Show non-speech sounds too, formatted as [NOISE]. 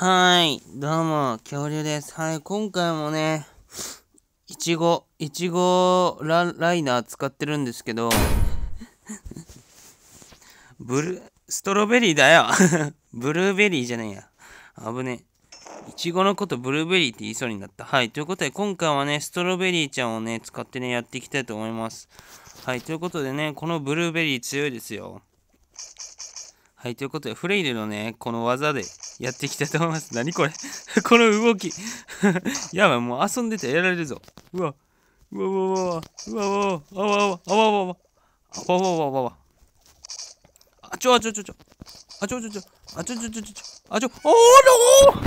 はい、どうも、恐竜です。はい、今回もね、いちご、いちごラライナー使ってるんですけど、ブル、ストロベリーだよ [LAUGHS] ブルーベリーじゃねえや。危ねえ。いちごのことブルーベリーって言いそうになった。はい、ということで今回はね、ストロベリーちゃんをね、使ってね、やっていきたいと思います。はい、ということでね、このブルーベリー強いですよ。はい、ということで、フレイルのね、この技でやっていきたいと思います。何これ [LAUGHS] この動き [LAUGHS] やばい、もう遊んでてやられるぞ。うわ、うわうわうわうわうわうわうわうわうわうわうわうわうわうわうわあちょあちょちょちょ。あちょちょちょ。わちょちょちょちょ。あわょ。わーわー